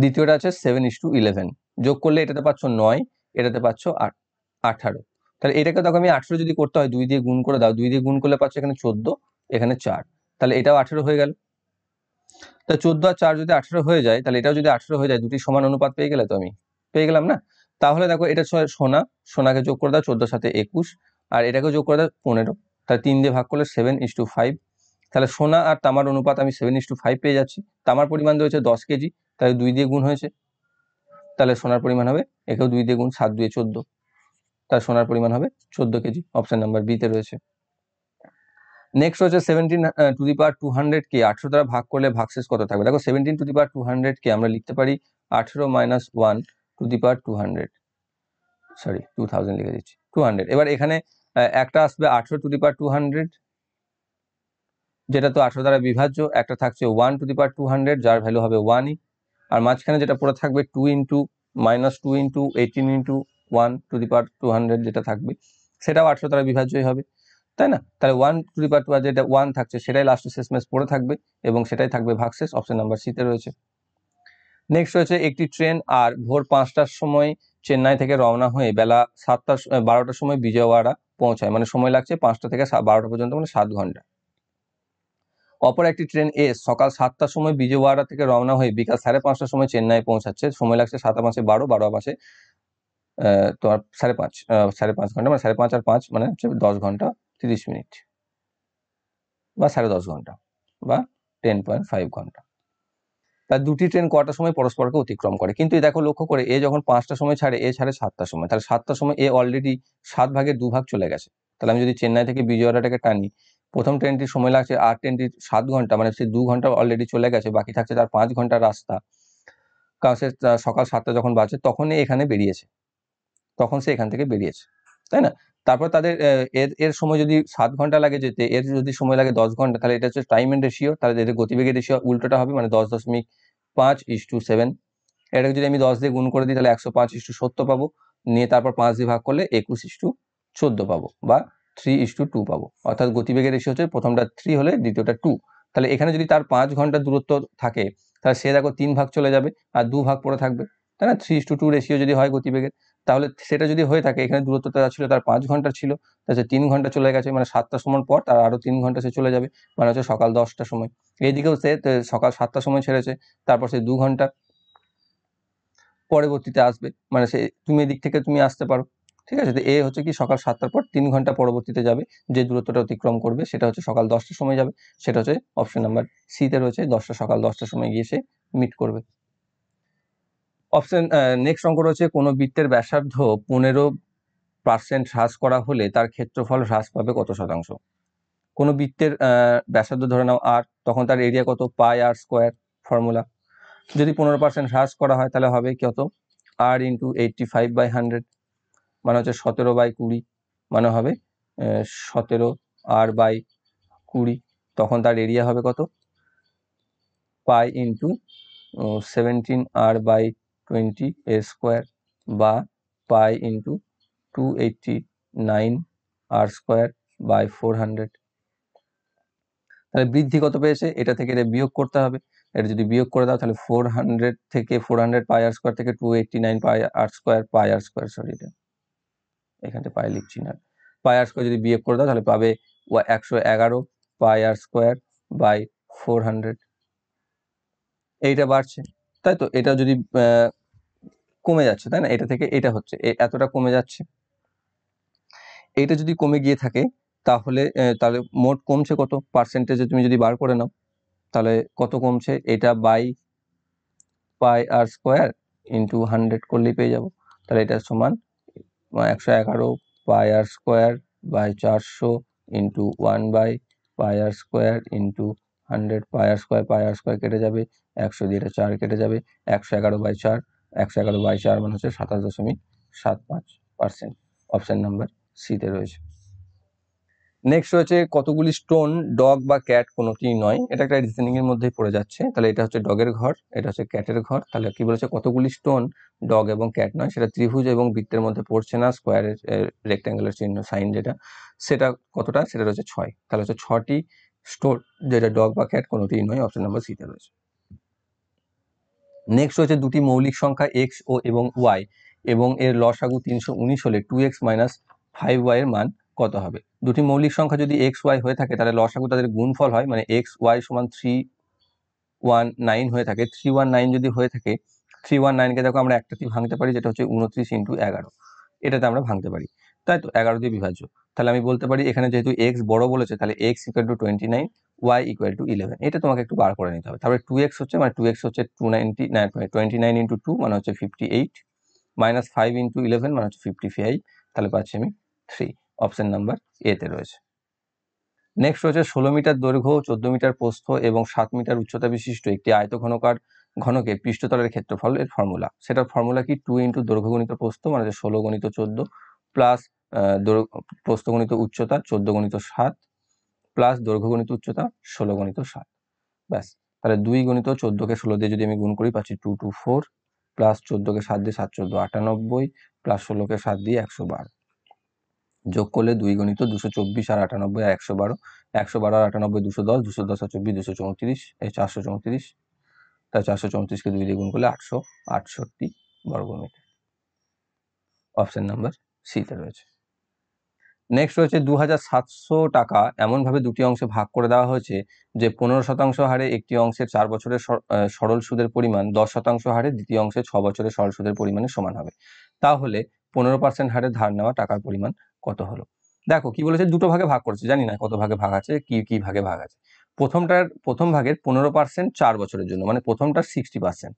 দ্বিতীয়টা আছে সেভেন ইস টু ইলেভেন যোগ করলে এটাতে পাচ্ছ নয় এটাতে পাচ্ছ আট আঠারো তাহলে এটাকে দেখো আমি আঠেরো যদি করতে হয় দুই দিয়ে গুণ করে দাও দুই দিয়ে গুণ করলে পাচ্ছ এখানে চোদ্দো এখানে চার তাহলে এটাও আঠেরো হয়ে গেল তা চোদ্দ আর চার যদি আঠেরো হয়ে যায় তাহলে এটাও যদি আঠেরো হয়ে যায় দুটি সমান অনুপাত পেয়ে গেলে তো আমি পেয়ে গেলাম না তাহলে দেখো এটা ছয় সোনা সোনাকে যোগ করে দাও চোদ্দোর সাথে একুশ আর এটাকে যোগ করে দাও পনেরো তাহলে তিন দিয়ে ভাগ করলে সেভেন ইস টু ফাইভ তাহলে সোনা আর তামার অনুপাত আমি সেভেন ইস টু ফাইভ পেয়ে যাচ্ছি তামার পরিমাণ রয়েছে দশ কেজি তাহলে দুই দিয়ে গুণ হয়েছে তাহলে সোনার পরিমাণ হবে একেও দুই দিয়ে গুণ সাত দুয়ে চোদ্দো তার সোনার পরিমাণ হবে চোদ্দ কেজি অপশান নাম্বার বিতে রয়েছে নেক্সট হচ্ছে seventeen to the power two কে আঠেরো দ্বারা ভাগ করলে ভাগশেষ কত থাকবে দেখো seventeen to the power two কে আমরা লিখতে পারি আঠেরো minus one to the power two hundred sorry two thousand লিখে দিচ্ছি টু হান্ড্রেড এবার এখানে একটা আসবে আঠেরো to the power two hundred যেটা তো আঠেরো দ্বারা বিভাজ্য একটা থাকছে one to the power two hundred যার ভ্যালু হবে ওয়ানই আর মাঝখানে যেটা পড়ে থাকবে two into minus two into eighteen into one to the power two hundred যেটা থাকবে সেটাও আটশো তারা বিভাজ্যই হবে তাই না তাহলে one to the power two যেটা ওয়ান থাকছে সেটাই লাস্টে মেস পড়ে থাকবে এবং সেটাই থাকবে ভাগশেষ অপশন নাম্বার সিতে রয়েছে নেক্সট রয়েছে একটি ট্রেন আর ভোর পাঁচটার সময় চেন্নাই থেকে রওনা হয়ে বেলা সাতটার বারোটার সময় বিজয়ওয়াড়া পৌঁছায় মানে সময় লাগছে পাঁচটা থেকে বারোটা পর্যন্ত মানে সাত ঘন্টা অপর একটি ট্রেন এ সকাল সাতটার সময় বিজয়ওয়াড়া থেকে রওনা হয়ে বিকাল সাড়ে পাঁচটার সময় চেন্নাই পৌঁছাচ্ছে সময় লাগছে সাতা মাসে বারো বারো মাসে তো আর সাড়ে পাঁচ সাড়ে পাঁচ ঘন্টা মানে সাড়ে পাঁচ আর পাঁচ মানে হচ্ছে দশ ঘন্টা তিরিশ মিনিট বা সাড়ে দশ ঘন্টা বা টেন পয়েন্ট ফাইভ ঘন্টা তার দুটি ট্রেন কটার সময় পরস্পরকে অতিক্রম করে কিন্তু দেখো লক্ষ্য করে এ যখন পাঁচটার সময় ছাড়ে এ ছাড়ে সাতটার সময় তাহলে সাতটার সময় এ অলরেডি সাত ভাগের দু ভাগ চলে গেছে তাহলে আমি যদি চেন্নাই থেকে বিজয়ওয়াড়াটাকে টানি প্রথম ট্রেনটির সময় লাগছে আর ট্রেনটির সাত ঘন্টা মানে সে দু ঘন্টা অলরেডি চলে গেছে বাকি থাকছে তার পাঁচ ঘন্টা রাস্তা কারণ সে সকাল সাতটা যখন বাজে তখনই এখানে বেরিয়েছে তখন সে এখান থেকে বেরিয়েছে তাই না তারপর তাদের এর এর সময় যদি সাত ঘন্টা লাগে যেতে এর যদি সময় লাগে দশ ঘন্টা তাহলে এটা হচ্ছে টাইম এন্ড রেশিও তাহলে এদের গতিবেগের রেশিও উল্টোটা হবে মানে দশ দশমিক পাঁচ ইস টু সেভেন এটাকে যদি আমি দশ দিয়ে গুণ করে দিই তাহলে একশো পাঁচ ইস টু সত্তর পাবো নিয়ে তারপর পাঁচ দিয়ে ভাগ করলে একুশ ইস টু চোদ্দ পাবো বা থ্রি ইস টু টু পাবো অর্থাৎ গতিবেগের রেশিও হচ্ছে প্রথমটা থ্রি হলে দ্বিতীয়টা টু তাহলে এখানে যদি তার পাঁচ ঘন্টা দূরত্ব থাকে তাহলে সে দেখো তিন ভাগ চলে যাবে আর দু ভাগ পড়ে থাকবে তাই না three is to two ratio যদি হয় গতিবেগের তাহলে সেটা যদি হয়ে থাকে এখানে দূরত্বটা ছিল তার পাঁচ ঘন্টা ছিল তাহলে তিন ঘন্টা চলে গেছে মানে সাতটার সময় পর তার আরও তিন ঘন্টা সে চলে যাবে মানে হচ্ছে সকাল দশটার সময় এইদিকেও সে সকাল সাতটার সময় ছেড়েছে তারপর সে দু ঘন্টা পরবর্তীতে আসবে মানে সে তুমি এদিক থেকে তুমি আসতে পারো ঠিক আছে তো এ হচ্ছে কি সকাল সাতটার পর তিন ঘন্টা পরবর্তীতে যাবে যে দূরত্বটা অতিক্রম করবে সেটা হচ্ছে সকাল দশটার সময় যাবে সেটা হচ্ছে অপশন নাম্বার সিতে রয়েছে দশটা সকাল দশটার সময় গিয়ে সে মিট করবে অপশন নেক্সট অঙ্ক রয়েছে কোনো বৃত্তের ব্যাসার্ধ পনেরো পার্সেন্ট হ্রাস করা হলে তার ক্ষেত্রফল হ্রাস পাবে কত শতাংশ কোনো বৃত্তের ব্যাসার্ধ ধরে নাও আর তখন তার এরিয়া কত পাই আর স্কোয়ার ফর্মুলা যদি পনেরো পার্সেন্ট হ্রাস করা হয় তাহলে হবে কত R into eighty five by hundred মানে হচ্ছে সতেরো বাই কুড়ি মানে হবে সতেরো আর বাই কুড়ি তখন তার এরিয়া হবে কত pi into seventeen R by twenty A square বা pi into two eighty nine R square by four hundred তাহলে বৃদ্ধি কত পেয়েছে এটা থেকে এটা বিয়োগ করতে হবে এটা যদি বিয়োগ করে দাও তাহলে ফোর হান্ড্রেড থেকে four hundred pi R square থেকে two eighty nine pi R square pi R square sorry এটা এখানটা পাই লিখছি না পাই আর স্কোয়ার যদি বিয়োগ করে দাও তাহলে পাবে একশো এগারো pi R square by four hundred এইটা বাড়ছে তাই তো এটা যদি কমে যাচ্ছে তাই না এটা থেকে এটা হচ্ছে এতটা কমে যাচ্ছে এটা যদি কমে গিয়ে থাকে তাহলে তাহলে মোট কমছে কত পার্সেন্টেজে তুমি যদি বার করে নাও তাহলে কত কমছে এটা by pi R square into hundred করলেই পেয়ে যাব তাহলে এটা সমান একশো এগারো পাই আর স্কোয়ার বাই চারশো into one by pi R square into hundred pi R square pi R square কেটে যাবে একশো দিয়ে চার কেটে যাবে একশো এগারো বাই চার একশো এগারো বাই চার মানে হচ্ছে সাতাশ দশমিক সাত পাঁচ পার্সেন্ট অপশান নাম্বার সিতে রয়েছে নেক্সট রয়েছে কতগুলি স্টোন ডগ বা ক্যাট কোনোটি নয় এটা একটা রিজনিংয়ের মধ্যেই পড়ে যাচ্ছে তাহলে এটা হচ্ছে ডগের ঘর এটা হচ্ছে ক্যাটের ঘর তাহলে কি বলেছে কতগুলি স্টোন ডগ এবং ক্যাট নয় সেটা ত্রিভুজ এবং বৃত্তের মধ্যে পড়ছে না স্কোয়ারের রেক্ট্যাঙ্গেলের চিহ্ন সাইন যেটা সেটা কতটা সেটা রয়েছে ছয় তাহলে হচ্ছে ছটি স্টোন যেটা ডগ বা ক্যাট কোনোটিই নয় অপশন নাম্বার সিতে রয়েছে নেক্সট হচ্ছে দুটি মৌলিক সংখ্যা এক্স ও এবং ওয়াই এবং এর লসাগু তিনশো উনিশ হলে টু এক্স মাইনাস ফাইভ ওয়াইয়ের মান কত হবে দুটি মৌলিক সংখ্যা যদি এক্স ওয়াই হয়ে থাকে তাহলে লসাগু তাদের গুণফল হয় মানে এক্স ওয়াই সমান থ্রি ওয়ান নাইন হয়ে থাকে থ্রি ওয়ান নাইন যদি হয়ে থাকে থ্রি ওয়ান নাইনকে দেখো আমরা একটাতে ভাঙতে পারি যেটা হচ্ছে উনত্রিশ ইন্টু এগারো এটাতে আমরা ভাঙতে পারি তাই তো এগারো দিয়ে বিভাজ্য তাহলে আমি বলতে পারি এখানে যেহেতু এক্স বড় বলেছে তাহলে x equal to twenty nine Y equal to eleven এটা তোমাকে একটু বার করে নিতে হবে তারপরে টু এক্স হচ্ছে মানে টু এক্স হচ্ছে two ninety nine twenty nine into two মানে হচ্ছে fifty eight minus five into eleven মানে হচ্ছে ফিফটি ফাইভ তাহলে পাচ্ছি আমি থ্রি অপশান নাম্বার এতে রয়েছে নেক্সট রয়েছে ষোলো মিটার দৈর্ঘ্য চোদ্দ মিটার প্রস্থ এবং সাত মিটার উচ্চতা বিশিষ্ট একটি আয়ত ঘনকার ঘনকে পৃষ্ঠতলের ক্ষেত্রফল এর ফর্মুলা সেটার ফর্মুলা কি টু ইন্টু দৈর্ঘ্য গণিত প্রস্থ মানে ষোলো গণিত চোদ্দ প্লাস প্রস্থ গণিত উচ্চতা চোদ্দ গণিত সাত প্লাস দৈর্ঘ্য গণিত উচ্চতা ষোলো গণিত সাত ব্যাস তাহলে দুই গণিত চোদ্দোকে ষোলো দিয়ে যদি আমি গুণ করি পাচ্ছি টু টু ফোর প্লাস চোদ্দোকে সাত দিয়ে সাত চোদ্দো আটানব্বই প্লাস ষোলোকে সাত দিয়ে একশো বারো যোগ করলে দুই গণিত দুশো চব্বিশ আর আটানব্বই আর একশো বারো একশো বারো আর আটানব্বই দুশো দশ দুশো দশ আর চব্বিশ দুশো চৌত্রিশ এই চারশো চৌত্রিশ তাই চারশো চৌত্রিশকে দুই দিয়ে গুণ করলে আটশো আটষট্টি বর্গমিটার অপশান নাম্বার সিতে রয়েছে নেক্সট রয়েছে দু টাকা এমনভাবে দুটি অংশে ভাগ করে দেওয়া হয়েছে যে পনেরো শতাংশ হারে একটি অংশে চার বছরের সরল সুদের পরিমাণ দশ শতাংশ হারে দ্বিতীয় অংশে ছ বছরের সরল সুদের পরিমাণে সমান হবে তাহলে পনেরো পার্সেন্ট হারে ধার নেওয়া টাকার পরিমাণ কত হলো দেখো কি বলেছে দুটো ভাগে ভাগ করছে জানি না কত ভাগে ভাগ আছে কি কি ভাগে ভাগ আছে প্রথমটার প্রথম ভাগের পনেরো পার্সেন্ট চার বছরের জন্য মানে প্রথমটার সিক্সটি পার্সেন্ট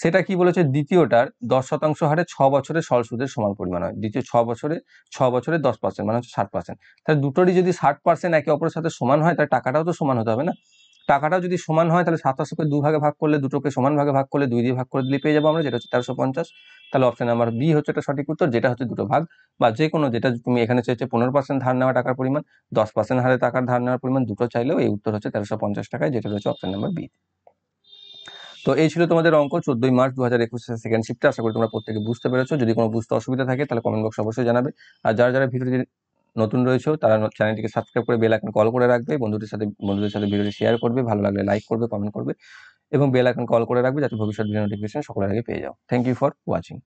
সেটা কি বলেছে দ্বিতীয়টার দশ শতাংশ হারে ছ বছরে সরল সুদের সমান পরিমাণ হয় দ্বিতীয় ছ বছরে ছ বছরে দশ পার্সেন্ট মানে হচ্ছে ষাট পার্সেন্ট তাহলে দুটোরই যদি ষাট পার্সেন্ট একে অপরের সাথে সমান হয় তাহলে টাকাটাও তো সমান হতে হবে না টাকাটাও যদি সমান হয় তাহলে দু দুভাগে ভাগ করলে দুটোকে সমান ভাগে ভাগ করলে দুই দিয়ে ভাগ করে দিলে পেয়ে যাবো আমরা যেটা হচ্ছে তেরোশো পঞ্চাশ তাহলে অপশন নাম্বার বি হচ্ছে এটা সঠিক উত্তর যেটা হচ্ছে দুটো ভাগ বা যে কোনো যেটা তুমি এখানে চেয়েছে পনেরো পার্সেন্ট ধার নেওয়া টাকার পরিমাণ দশ পার্সেন্ট হারে টাকার ধার নেওয়ার পরিমাণ দুটো চাইলেও এই উত্তর হচ্ছে তেরোশো পঞ্চাশ টাকায় যেটা রয়েছে অপশন নাম্বার বি তো এই ছিল তোমাদের অঙ্ক চোদ্দই মার্চ দু হাজার একুশের সেকেন্ড শিফটে আশা করি তোমরা প্রত্যেকে বুঝতে পেরেছো যদি কোনো বুঝতে অসুবিধা থাকে তাহলে কমেন্ট বক্সে অবশ্যই জানাবে আর যারা যারা ভিডিওটি নতুন রয়েছে তারা চ্যানেলটিকে সাবস্ক্রাইব করে বেল আইকন কল করে রাখবে বন্ধুদের সাথে বন্ধুদের সাথে ভিডিওটি শেয়ার করবে ভালো লাগলে লাইক করবে কমেন্ট করবে এবং বেল আইকন কল করে রাখবে যাতে ভবিষ্যৎ ভিডিও নোটিফিকেশন সকলের আগে পেয়ে যাও থ্যাংক ইউ ফর ওয়াচিং